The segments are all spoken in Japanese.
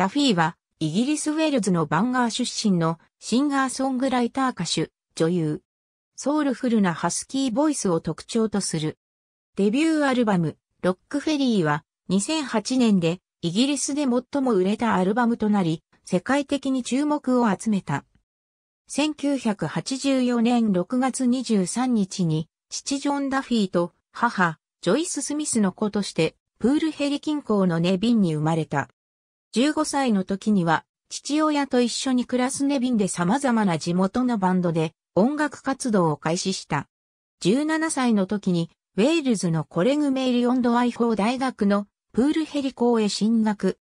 ダフィーは、イギリス・ウェールズのバンガー出身のシンガーソングライター歌手、女優。ソウルフルなハスキーボイスを特徴とする。デビューアルバム、ロックフェリーは2008年でイギリスで最も売れたアルバムとなり、世界的に注目を集めた。1984年6月23日に、父ジョン・ダフィーと母、ジョイス・スミスの子として、プールヘリ近郊のネビンに生まれた。15歳の時には、父親と一緒に暮らすネビンで様々な地元のバンドで音楽活動を開始した。17歳の時に、ウェールズのコレグメイリオンドアイフォー大学のプールヘリ校へ進学。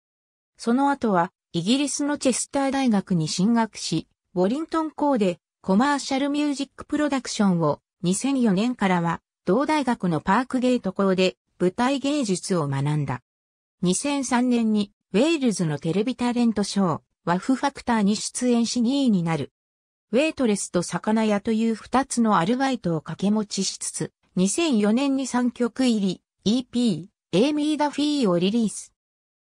その後は、イギリスのチェスター大学に進学し、ウォリントン校でコマーシャルミュージックプロダクションを2004年からは、同大学のパークゲート校で舞台芸術を学んだ。2003年にウェールズのテレビタレントショー、ワフファクターに出演し2位になる。ウェイトレスと魚屋という2つのアルバイトを掛け持ちしつつ、2004年に3曲入り、EP、エイミー・ダ・フィーをリリース。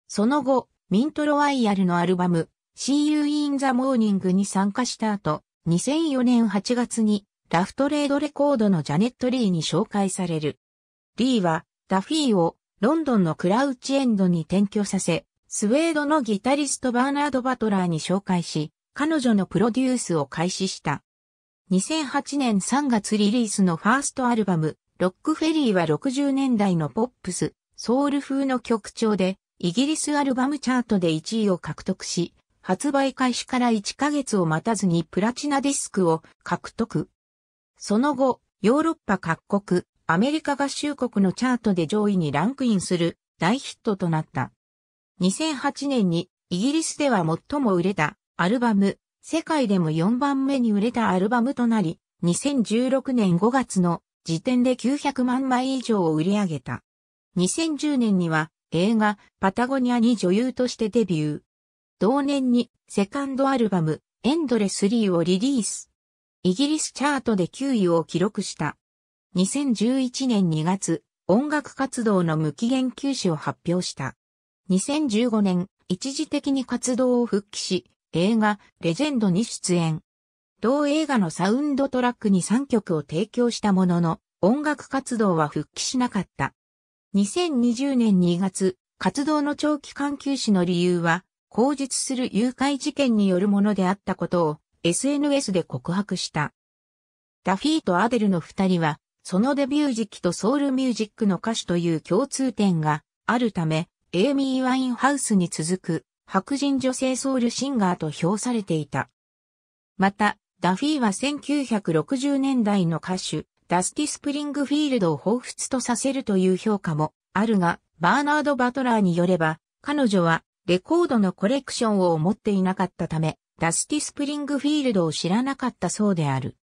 その後、ミント・ロワイヤルのアルバム、See You in the Morning に参加した後、2004年8月に、ラフトレードレコードのジャネット・リーに紹介される。リーは、ダフィーをロンドンのクラウチエンドに転居させ、スウェードのギタリストバーナード・バトラーに紹介し、彼女のプロデュースを開始した。2008年3月リリースのファーストアルバム、ロックフェリーは60年代のポップス、ソウル風の曲調で、イギリスアルバムチャートで1位を獲得し、発売開始から1ヶ月を待たずにプラチナディスクを獲得。その後、ヨーロッパ各国、アメリカ合衆国のチャートで上位にランクインする大ヒットとなった。2008年にイギリスでは最も売れたアルバム、世界でも4番目に売れたアルバムとなり、2016年5月の時点で900万枚以上を売り上げた。2010年には映画パタゴニアに女優としてデビュー。同年にセカンドアルバムエンドレスリーをリリース。イギリスチャートで9位を記録した。2011年2月、音楽活動の無期限休止を発表した。2015年、一時的に活動を復帰し、映画、レジェンドに出演。同映画のサウンドトラックに3曲を提供したものの、音楽活動は復帰しなかった。2020年2月、活動の長期関係止の理由は、口述する誘拐事件によるものであったことを SNS で告白した。ダフィーとアデルの二人は、そのデビュー時期とソウルミュージックの歌手という共通点があるため、エイミー・ワインハウスに続く白人女性ソウルシンガーと評されていた。また、ダフィーは1960年代の歌手、ダスティ・スプリングフィールドを彷彿とさせるという評価もあるが、バーナード・バトラーによれば、彼女はレコードのコレクションを持っていなかったため、ダスティ・スプリングフィールドを知らなかったそうである。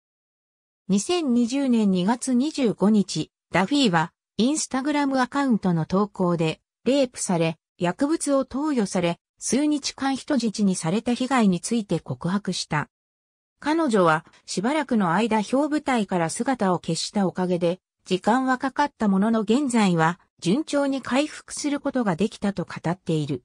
2020年2月25日、ダフィーはインスタグラムアカウントの投稿で、レイプされ、薬物を投与され、数日間人質にされた被害について告白した。彼女はしばらくの間表舞台から姿を消したおかげで、時間はかかったものの現在は順調に回復することができたと語っている。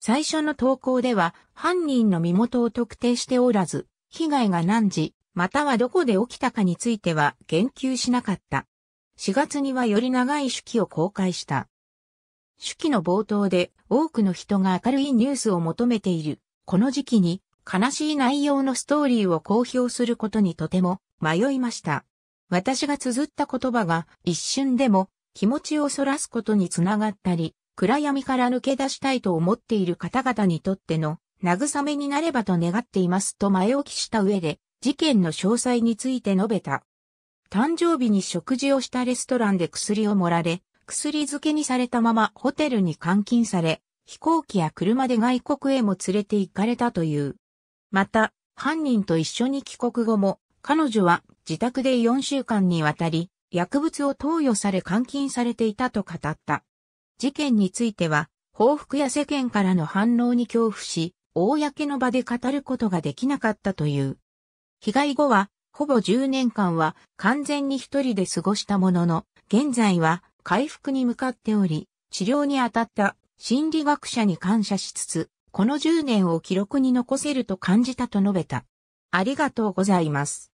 最初の投稿では犯人の身元を特定しておらず、被害が何時、またはどこで起きたかについては言及しなかった。4月にはより長い手記を公開した。手記の冒頭で多くの人が明るいニュースを求めている。この時期に悲しい内容のストーリーを公表することにとても迷いました。私が綴った言葉が一瞬でも気持ちをそらすことにつながったり、暗闇から抜け出したいと思っている方々にとっての慰めになればと願っていますと前置きした上で事件の詳細について述べた。誕生日に食事をしたレストランで薬を盛られ、薬漬けにされたままホテルに監禁され、飛行機や車で外国へも連れて行かれたという。また、犯人と一緒に帰国後も、彼女は自宅で4週間にわたり、薬物を投与され監禁されていたと語った。事件については、報復や世間からの反応に恐怖し、公の場で語ることができなかったという。被害後は、ほぼ10年間は完全に一人で過ごしたものの、現在は回復に向かっており、治療に当たった心理学者に感謝しつつ、この10年を記録に残せると感じたと述べた。ありがとうございます。